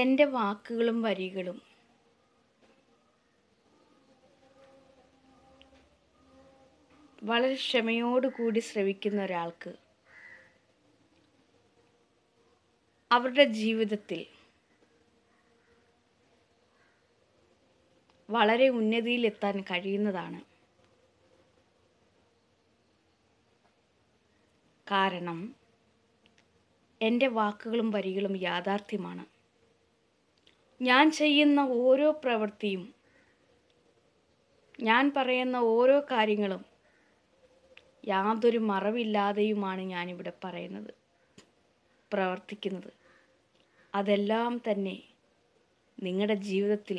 എൻ്റെ വാക്കുകളും വരികളും വളരെ ക്ഷമയോടുകൂടി ശ്രവിക്കുന്ന ഒരാൾക്ക് അവരുടെ ജീവിതത്തിൽ വളരെ ഉന്നതിയിലെത്താൻ കഴിയുന്നതാണ് കാരണം എൻ്റെ വാക്കുകളും വരികളും യാഥാർത്ഥ്യമാണ് ഞാൻ ചെയ്യുന്ന ഓരോ പ്രവൃത്തിയും ഞാൻ പറയുന്ന ഓരോ കാര്യങ്ങളും യാതൊരു മറവില്ലാതെയുമാണ് ഞാനിവിടെ പറയുന്നത് പ്രവർത്തിക്കുന്നത് അതെല്ലാം തന്നെ നിങ്ങളുടെ ജീവിതത്തിൽ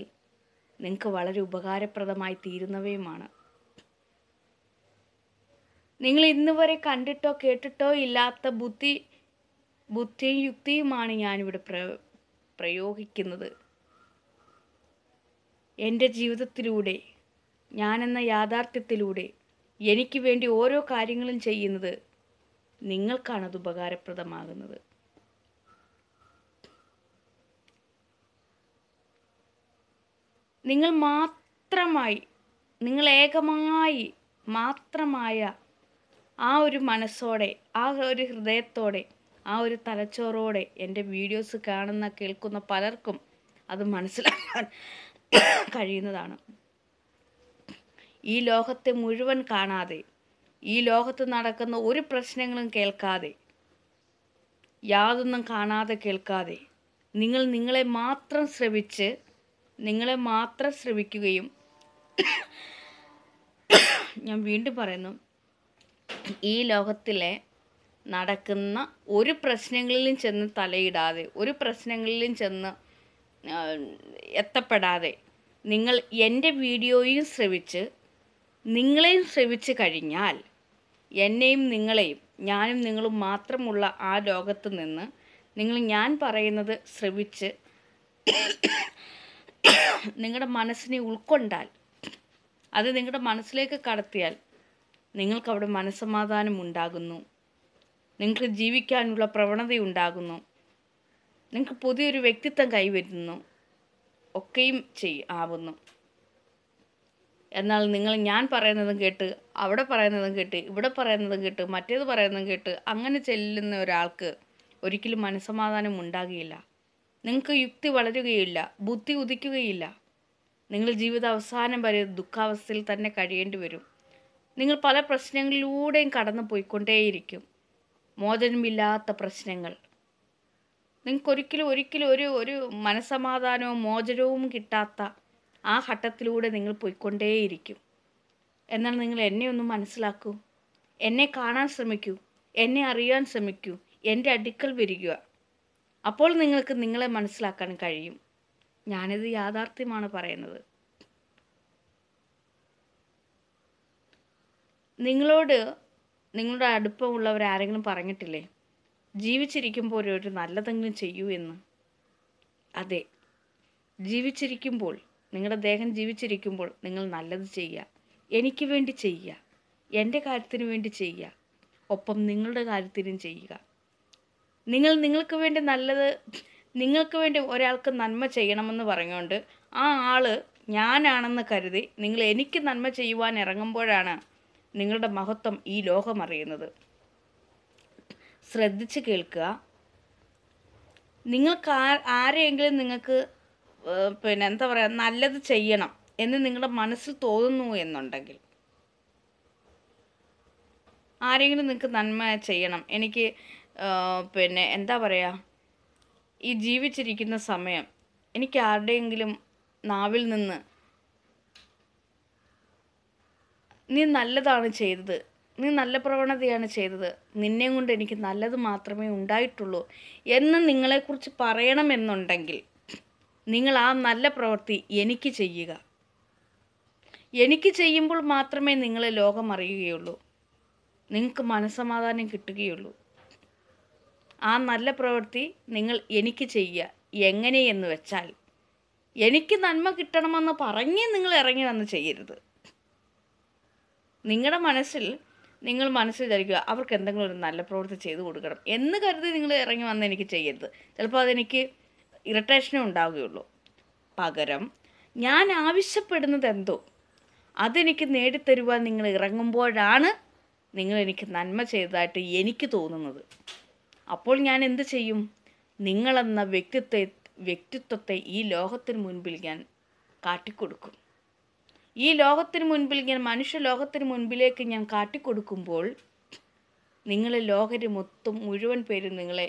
നിങ്ങൾക്ക് വളരെ ഉപകാരപ്രദമായി തീരുന്നവയുമാണ് നിങ്ങൾ ഇന്ന് വരെ കണ്ടിട്ടോ കേട്ടിട്ടോ ഇല്ലാത്ത ബുദ്ധി ബുദ്ധിയും യുക്തിയുമാണ് ഞാനിവിടെ പ്ര പ്രയോഗിക്കുന്നത് എൻ്റെ ജീവിതത്തിലൂടെ ഞാനെന്ന യാഥാർത്ഥ്യത്തിലൂടെ എനിക്ക് വേണ്ടി ഓരോ കാര്യങ്ങളും ചെയ്യുന്നത് നിങ്ങൾക്കാണത് ഉപകാരപ്രദമാകുന്നത് നിങ്ങൾ മാത്രമായി നിങ്ങൾ ഏകമായി മാത്രമായ ആ ഒരു മനസ്സോടെ ആ ഒരു ഹൃദയത്തോടെ ആ ഒരു തലച്ചോറോടെ എൻ്റെ വീഡിയോസ് കാണുന്ന കേൾക്കുന്ന പലർക്കും അത് മനസ്സിലാക്കാൻ കഴിയുന്നതാണ് ഈ ലോകത്തെ മുഴുവൻ കാണാതെ ഈ ലോകത്ത് നടക്കുന്ന ഒരു പ്രശ്നങ്ങളും കേൾക്കാതെ യാതൊന്നും കാണാതെ കേൾക്കാതെ നിങ്ങൾ നിങ്ങളെ മാത്രം ശ്രവിച്ച് നിങ്ങളെ മാത്രം ശ്രവിക്കുകയും ഞാൻ വീണ്ടും പറയുന്നു ഈ ലോകത്തിലെ നടക്കുന്ന ഒരു പ്രശ്നങ്ങളിലും ചെന്ന് തലയിടാതെ ഒരു പ്രശ്നങ്ങളിലും ചെന്ന് എത്തപ്പെടാതെ നിങ്ങൾ എൻ്റെ വീഡിയോയും ശ്രവിച്ച് നിങ്ങളെയും ശ്രവിച്ച് കഴിഞ്ഞാൽ എന്നെയും നിങ്ങളെയും ഞാനും നിങ്ങളും മാത്രമുള്ള ആ ലോകത്ത് നിന്ന് നിങ്ങൾ ഞാൻ പറയുന്നത് ശ്രവിച്ച് നിങ്ങളുടെ മനസ്സിനെ ഉൾക്കൊണ്ടാൽ അത് നിങ്ങളുടെ മനസ്സിലേക്ക് കടത്തിയാൽ നിങ്ങൾക്കവിടെ മനസ്സമാധാനം ഉണ്ടാകുന്നു നിങ്ങൾക്ക് ജീവിക്കാനുള്ള പ്രവണതയുണ്ടാകുന്നു നിങ്ങൾക്ക് പുതിയൊരു വ്യക്തിത്വം കൈവരുന്നു ഒക്കെയും ചെയ് ആവുന്നു എന്നാൽ നിങ്ങൾ ഞാൻ പറയുന്നതും കേട്ട് അവിടെ പറയുന്നതും കേട്ട് ഇവിടെ പറയുന്നതും കേട്ട് മറ്റേത് പറയുന്നതും കേട്ട് അങ്ങനെ ചെല്ലുന്ന ഒരാൾക്ക് ഒരിക്കലും മനസ്സമാധാനം ഉണ്ടാകുകയില്ല നിങ്ങൾക്ക് യുക്തി വളരുകയില്ല ബുദ്ധി ഉദിക്കുകയില്ല നിങ്ങൾ ജീവിത അവസാനം വരെ ദുഃഖാവസ്ഥയിൽ തന്നെ കഴിയേണ്ടി വരും നിങ്ങൾ പല പ്രശ്നങ്ങളിലൂടെയും കടന്നു പോയിക്കൊണ്ടേയിരിക്കും മോചനമില്ലാത്ത പ്രശ്നങ്ങൾ നിങ്ങൾക്കൊരിക്കലും ഒരിക്കലും ഒരു ഒരു മനസമാധാനവും മോചനവും കിട്ടാത്ത ആ ഘട്ടത്തിലൂടെ നിങ്ങൾ പോയിക്കൊണ്ടേയിരിക്കും എന്നാൽ നിങ്ങൾ എന്നെ ഒന്ന് മനസ്സിലാക്കൂ എന്നെ കാണാൻ ശ്രമിക്കൂ എന്നെ അറിയാൻ ശ്രമിക്കൂ എൻ്റെ അടുക്കൽ വരിക അപ്പോൾ നിങ്ങൾക്ക് നിങ്ങളെ മനസ്സിലാക്കാൻ കഴിയും ഞാനിത് യാഥാർത്ഥ്യമാണ് പറയുന്നത് നിങ്ങളോട് നിങ്ങളുടെ അടുപ്പമുള്ളവർ ആരെങ്കിലും പറഞ്ഞിട്ടില്ലേ ജീവിച്ചിരിക്കുമ്പോൾ ഒരു നല്ലതെങ്കിലും ചെയ്യൂ എന്ന് അതെ ജീവിച്ചിരിക്കുമ്പോൾ നിങ്ങളുടെ ദേഹം ജീവിച്ചിരിക്കുമ്പോൾ നിങ്ങൾ നല്ലത് ചെയ്യുക എനിക്ക് വേണ്ടി ചെയ്യുക എൻ്റെ കാര്യത്തിന് വേണ്ടി ചെയ്യുക ഒപ്പം നിങ്ങളുടെ കാര്യത്തിനും ചെയ്യുക നിങ്ങൾ നിങ്ങൾക്ക് വേണ്ടി നല്ലത് നിങ്ങൾക്ക് വേണ്ടി ഒരാൾക്ക് നന്മ ചെയ്യണമെന്ന് പറഞ്ഞുകൊണ്ട് ആ ആൾ ഞാനാണെന്ന് കരുതി നിങ്ങൾ എനിക്ക് നന്മ ചെയ്യുവാൻ ഇറങ്ങുമ്പോഴാണ് നിങ്ങളുടെ മഹത്വം ഈ ലോകം അറിയുന്നത് ശ്രദ്ധിച്ച് കേൾക്കുക നിങ്ങൾക്ക് ആരെയെങ്കിലും നിങ്ങൾക്ക് പിന്നെ എന്താ പറയുക നല്ലത് ചെയ്യണം എന്ന് നിങ്ങളുടെ മനസ്സിൽ തോന്നുന്നു എന്നുണ്ടെങ്കിൽ ആരെങ്കിലും നിങ്ങൾക്ക് നന്മ ചെയ്യണം എനിക്ക് പിന്നെ എന്താ പറയുക ഈ ജീവിച്ചിരിക്കുന്ന സമയം എനിക്ക് ആരുടെയെങ്കിലും നാവിൽ നിന്ന് നീ നല്ലതാണ് ചെയ്തത് നീ നല്ല പ്രവണതയാണ് ചെയ്തത് നിന്നെ കൊണ്ട് എനിക്ക് നല്ലത് മാത്രമേ ഉണ്ടായിട്ടുള്ളൂ എന്ന് നിങ്ങളെക്കുറിച്ച് പറയണമെന്നുണ്ടെങ്കിൽ നിങ്ങൾ ആ നല്ല പ്രവൃത്തി എനിക്ക് ചെയ്യുക എനിക്ക് ചെയ്യുമ്പോൾ മാത്രമേ നിങ്ങളെ ലോകം അറിയുകയുള്ളൂ നിങ്ങൾക്ക് മനസ്സമാധാനം കിട്ടുകയുള്ളൂ ആ നല്ല പ്രവൃത്തി നിങ്ങൾ എനിക്ക് ചെയ്യുക എങ്ങനെയെന്ന് വെച്ചാൽ എനിക്ക് നന്മ കിട്ടണമെന്ന് പറഞ്ഞ് നിങ്ങൾ ഇറങ്ങി വന്ന് ചെയ്യരുത് നിങ്ങളുടെ മനസ്സിൽ നിങ്ങൾ മനസ്സിൽ ധരിക്കുക അവർക്ക് എന്തെങ്കിലും ഒരു നല്ല പ്രവൃത്തി ചെയ്തു കൊടുക്കണം എന്ന് കരുതി നിങ്ങൾ ഇറങ്ങി വന്ന് എനിക്ക് ചെയ്യരുത് ചിലപ്പോൾ അതെനിക്ക് ഇറിറ്റേഷനേ ഉണ്ടാവുകയുള്ളൂ പകരം ഞാൻ ആവശ്യപ്പെടുന്നത് എന്തോ അതെനിക്ക് നേടിത്തരുവാൻ നിങ്ങൾ ഇറങ്ങുമ്പോഴാണ് നിങ്ങൾ എനിക്ക് നന്മ ചെയ്തതായിട്ട് എനിക്ക് തോന്നുന്നത് അപ്പോൾ ഞാൻ എന്ത് ചെയ്യും നിങ്ങളെന്ന വ്യക്തിത്വത്തെ വ്യക്തിത്വത്തെ ഈ ലോകത്തിന് മുൻപിൽ ഞാൻ കാട്ടിക്കൊടുക്കും ഈ ലോകത്തിന് മുൻപിൽ ഞാൻ മനുഷ്യ ലോകത്തിന് മുൻപിലേക്ക് ഞാൻ കാട്ടിക്കൊടുക്കുമ്പോൾ നിങ്ങളെ ലോകര് മൊത്തം മുഴുവൻ പേരും നിങ്ങളെ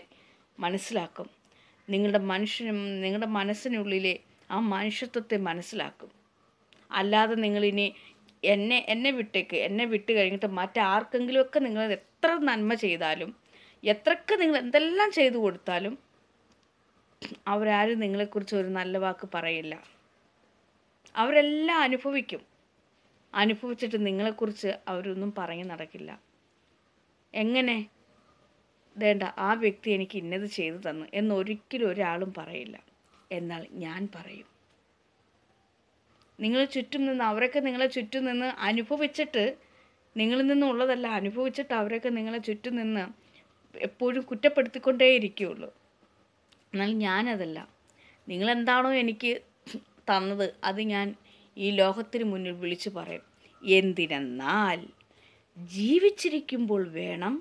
മനസ്സിലാക്കും നിങ്ങളുടെ മനുഷ്യനും നിങ്ങളുടെ മനസ്സിനുള്ളിലെ ആ മനുഷ്യത്വത്തെ മനസ്സിലാക്കും അല്ലാതെ നിങ്ങളിനി എന്നെ എന്നെ വിട്ടേക്ക് എന്നെ വിട്ട് കഴിഞ്ഞിട്ട് മറ്റാർക്കെങ്കിലുമൊക്കെ നിങ്ങൾ എത്ര നന്മ ചെയ്താലും എത്രക്ക് നിങ്ങൾ എന്തെല്ലാം ചെയ്തു കൊടുത്താലും അവരാരും നിങ്ങളെക്കുറിച്ച് ഒരു നല്ല വാക്ക് പറയില്ല അവരെല്ലാം അനുഭവിക്കും അനുഭവിച്ചിട്ട് നിങ്ങളെക്കുറിച്ച് അവരൊന്നും പറഞ്ഞു നടക്കില്ല എങ്ങനെ വേണ്ട ആ വ്യക്തി എനിക്ക് ഇന്നത് ചെയ്തു തന്നു എന്നൊരിക്കലും ഒരാളും പറയില്ല എന്നാൽ ഞാൻ പറയും നിങ്ങൾ ചുറ്റും നിന്ന് അവരൊക്കെ നിങ്ങളെ ചുറ്റും നിന്ന് അനുഭവിച്ചിട്ട് നിങ്ങളിൽ നിന്നുള്ളതല്ല അനുഭവിച്ചിട്ട് അവരൊക്കെ നിങ്ങളെ ചുറ്റും നിന്ന് എപ്പോഴും കുറ്റപ്പെടുത്തിക്കൊണ്ടേ ഇരിക്കുകയുള്ളൂ എന്നാൽ ഞാനതല്ല നിങ്ങളെന്താണോ എനിക്ക് തന്നത് അത് ഞാൻ ഈ ലോകത്തിന് മുന്നിൽ വിളിച്ച് പറയും എന്തിനെന്നാൽ ജീവിച്ചിരിക്കുമ്പോൾ വേണം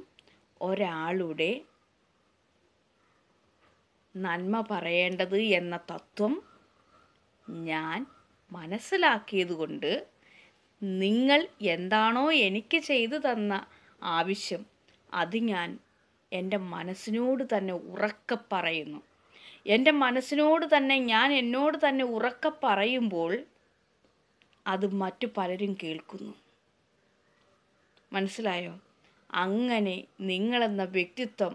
ഒരാളുടെ നന്മ പറയേണ്ടത് എന്ന തത്വം ഞാൻ മനസ്സിലാക്കിയതുകൊണ്ട് നിങ്ങൾ എന്താണോ എനിക്ക് ചെയ്തു തന്ന ആവശ്യം അത് ഞാൻ എൻ്റെ മനസ്സിനോട് തന്നെ ഉറക്കെ പറയുന്നു എൻ്റെ മനസ്സിനോട് തന്നെ ഞാൻ എന്നോട് തന്നെ ഉറക്കെ പറയുമ്പോൾ അത് മറ്റു പലരും കേൾക്കുന്നു മനസ്സിലായോ അങ്ങനെ നിങ്ങളെന്ന വ്യക്തിത്വം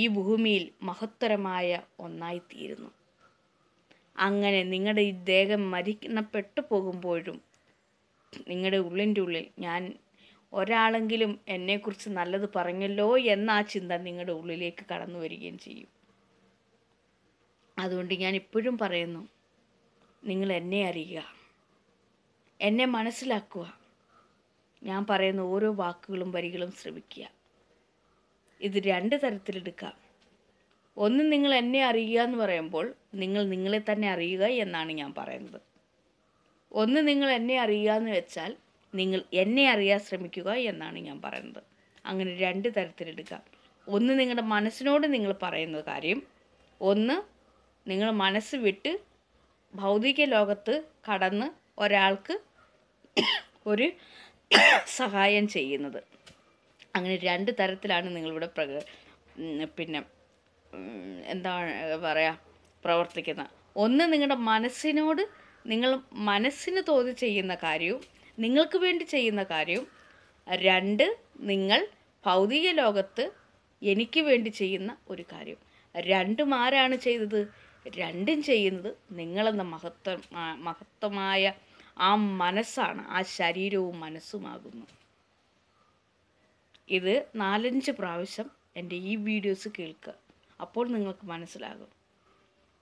ഈ ഭൂമിയിൽ മഹത്തരമായ ഒന്നായിത്തീരുന്നു അങ്ങനെ നിങ്ങളുടെ ഈ ദേഹം പെട്ടു പോകുമ്പോഴും നിങ്ങളുടെ ഉള്ളിൻ്റെ ഉള്ളിൽ ഞാൻ ഒരാളെങ്കിലും എന്നെക്കുറിച്ച് നല്ലത് പറഞ്ഞല്ലോ എന്ന ആ ചിന്ത നിങ്ങളുടെ ഉള്ളിലേക്ക് കടന്നു വരികയും ചെയ്യും അതുകൊണ്ട് ഞാൻ ഇപ്പോഴും പറയുന്നു നിങ്ങൾ എന്നെ അറിയുക എന്നെ മനസ്സിലാക്കുക ഞാൻ പറയുന്ന ഓരോ വാക്കുകളും വരികളും ശ്രമിക്കുക ഇത് രണ്ട് തരത്തിലെടുക്കാം ഒന്ന് നിങ്ങൾ എന്നെ അറിയുക എന്ന് പറയുമ്പോൾ നിങ്ങൾ നിങ്ങളെ തന്നെ അറിയുക എന്നാണ് ഞാൻ പറയുന്നത് ഒന്ന് നിങ്ങൾ എന്നെ അറിയുക എന്ന് വെച്ചാൽ നിങ്ങൾ എന്നെ അറിയാൻ ശ്രമിക്കുക എന്നാണ് ഞാൻ പറയുന്നത് അങ്ങനെ രണ്ട് തരത്തിലെടുക്കാം ഒന്ന് നിങ്ങളുടെ മനസ്സിനോട് നിങ്ങൾ പറയുന്ന കാര്യം ഒന്ന് നിങ്ങൾ മനസ്സ് വിട്ട് ഭൗതിക ലോകത്ത് കടന്ന് ഒരാൾക്ക് ഒരു സഹായം ചെയ്യുന്നത് അങ്ങനെ രണ്ട് തരത്തിലാണ് നിങ്ങളിവിടെ പ്രക പിന്നെ എന്താ പറയുക പ്രവർത്തിക്കുന്നത് ഒന്ന് നിങ്ങളുടെ മനസ്സിനോട് നിങ്ങൾ മനസ്സിന് തോന്നി ചെയ്യുന്ന കാര്യവും നിങ്ങൾക്ക് വേണ്ടി ചെയ്യുന്ന കാര്യവും രണ്ട് നിങ്ങൾ ഭൗതിക ലോകത്ത് എനിക്ക് വേണ്ടി ചെയ്യുന്ന ഒരു കാര്യം രണ്ടും ആരാണ് ചെയ്തത് രണ്ടും ചെയ്യുന്നത് നിങ്ങളെന്ന മഹത്വ മഹത്വമായ ആ മനസ്സാണ് ആ ശരീരവും മനസ്സുമാകുന്നു ഇത് നാലഞ്ച് പ്രാവശ്യം എൻ്റെ ഈ വീഡിയോസ് കേൾക്കുക അപ്പോൾ നിങ്ങൾക്ക് മനസ്സിലാകും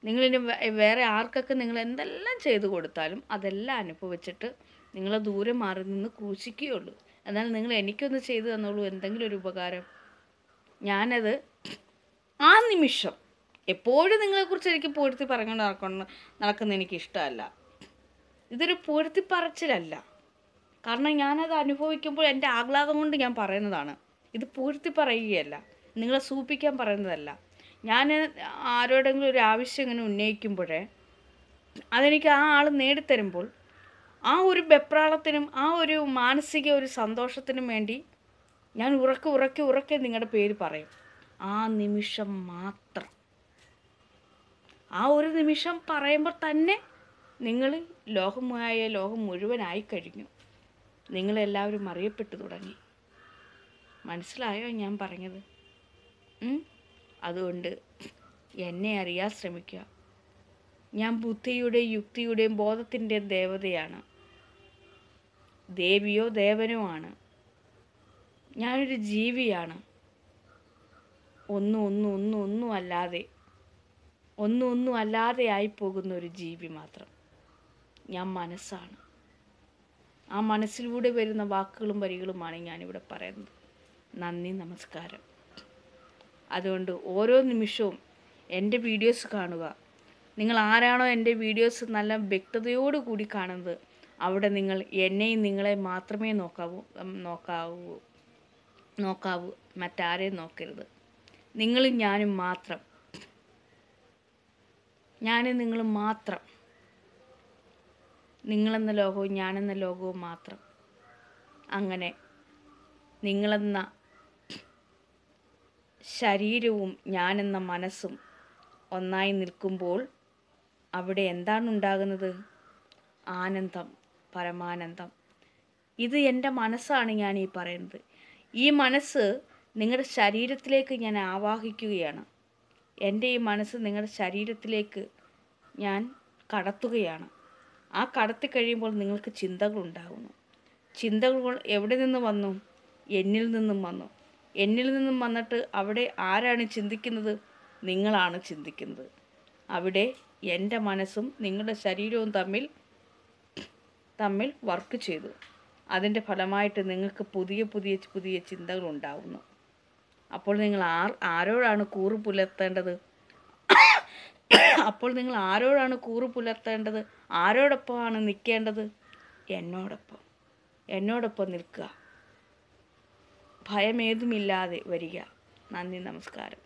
നിങ്ങളിന് വേറെ ആർക്കൊക്കെ നിങ്ങൾ എന്തെല്ലാം ചെയ്തു കൊടുത്താലും അതെല്ലാം അനുഭവിച്ചിട്ട് നിങ്ങൾ ദൂരെ മാറി നിന്ന് ക്രൂശിക്കുകയുള്ളൂ എന്നാൽ നിങ്ങൾ എനിക്കൊന്ന് ചെയ്തു തന്നോളൂ എന്തെങ്കിലും ഒരു ഉപകാരം ഞാനത് ആ നിമിഷം എപ്പോഴും നിങ്ങളെക്കുറിച്ച് എനിക്ക് പൊരുത്തി പറഞ്ഞു നടക്കുന്ന നടക്കുന്ന എനിക്ക് ഇഷ്ടമല്ല ഇതൊരു പൊരുത്തി പറച്ചിലല്ല കാരണം ഞാനത് അനുഭവിക്കുമ്പോൾ എൻ്റെ ആഹ്ലാദം കൊണ്ട് ഞാൻ പറയുന്നതാണ് ഇത് പൊരുത്തി പറയുകയല്ല നിങ്ങളെ സൂപ്പിക്കാൻ പറയുന്നതല്ല ഞാൻ ആരോടെങ്കിലും ഒരു ആവശ്യം ഇങ്ങനെ ഉന്നയിക്കുമ്പോഴേ അതെനിക്ക് ആ ആൾ നേടിത്തരുമ്പോൾ ആ ഒരു ബെപ്രാളത്തിനും ആ ഒരു മാനസിക ഒരു സന്തോഷത്തിനും വേണ്ടി ഞാൻ ഉറക്കെ ഉറക്കെ ഉറക്കെ നിങ്ങളുടെ പേര് പറയും ആ നിമിഷം മാത്രം ആ ഒരു നിമിഷം പറയുമ്പോൾ തന്നെ നിങ്ങൾ ലോകമായ ലോകം മുഴുവനായി കഴിഞ്ഞു നിങ്ങളെല്ലാവരും അറിയപ്പെട്ടു തുടങ്ങി മനസ്സിലായോ ഞാൻ പറഞ്ഞത് അതുകൊണ്ട് എന്നെ അറിയാൻ ശ്രമിക്കുക ഞാൻ ബുദ്ധിയുടെയും യുക്തിയുടെയും ബോധത്തിൻ്റെ ദേവതയാണ് ദേവിയോ ദേവനോ ആണ് ഞാനൊരു ജീവിയാണ് ഒന്നും ഒന്നും ഒന്നും ഒന്നും അല്ലാതെ ഒന്നും ഒന്നും അല്ലാതെയായി പോകുന്ന ഒരു ജീവി മാത്രം ഞാൻ മനസ്സാണ് ആ മനസ്സിലൂടെ വരുന്ന വാക്കുകളും വരികളുമാണ് ഞാനിവിടെ പറയുന്നത് നന്ദി നമസ്കാരം അതുകൊണ്ട് ഓരോ നിമിഷവും എൻ്റെ വീഡിയോസ് കാണുക നിങ്ങൾ ആരാണോ എൻ്റെ വീഡിയോസ് നല്ല വ്യക്തതയോടു കൂടി കാണുന്നത് അവിടെ നിങ്ങൾ എന്നെയും നിങ്ങളെ മാത്രമേ നോക്കാവൂ നോക്കാവൂ നോക്കാവൂ മറ്റാരെയും നോക്കരുത് നിങ്ങളും ഞാനും മാത്രം ഞാനും നിങ്ങളും മാത്രം നിങ്ങളെന്ന ലോകവും ഞാനെന്ന ലോകവും മാത്രം അങ്ങനെ നിങ്ങളെന്ന ശരീരവും ഞാനെന്ന മനസ്സും ഒന്നായി നിൽക്കുമ്പോൾ അവിടെ എന്താണ് ഉണ്ടാകുന്നത് ആനന്ദം പരമാനന്ദം ഇത് എൻ്റെ മനസ്സാണ് ഞാൻ ഈ പറയുന്നത് ഈ മനസ്സ് നിങ്ങളുടെ ശരീരത്തിലേക്ക് ഞാൻ ആവാഹിക്കുകയാണ് എൻ്റെ ഈ മനസ്സ് നിങ്ങളുടെ ശരീരത്തിലേക്ക് ഞാൻ കടത്തുകയാണ് ആ കടത്തി കഴിയുമ്പോൾ നിങ്ങൾക്ക് ചിന്തകളുണ്ടാകുന്നു ചിന്തകൾ എവിടെ നിന്ന് വന്നു എന്നിൽ നിന്നും വന്നു എന്നിൽ നിന്നും വന്നിട്ട് അവിടെ ആരാണ് ചിന്തിക്കുന്നത് നിങ്ങളാണ് ചിന്തിക്കുന്നത് അവിടെ എൻ്റെ മനസ്സും നിങ്ങളുടെ ശരീരവും തമ്മിൽ തമ്മിൽ വർക്ക് ചെയ്തു അതിൻ്റെ ഫലമായിട്ട് നിങ്ങൾക്ക് പുതിയ പുതിയ പുതിയ ചിന്തകൾ ഉണ്ടാവുന്നു അപ്പോൾ നിങ്ങൾ ആർ ആരോടാണ് കൂറ് പുലർത്തേണ്ടത് അപ്പോൾ നിങ്ങൾ ആരോടാണ് കൂറ് പുലർത്തേണ്ടത് ആരോടൊപ്പമാണ് നിൽക്കേണ്ടത് എന്നോടൊപ്പം എന്നോടൊപ്പം നിൽക്കുക ഭയമേതുമില്ലാതെ വരിക നന്ദി നമസ്കാരം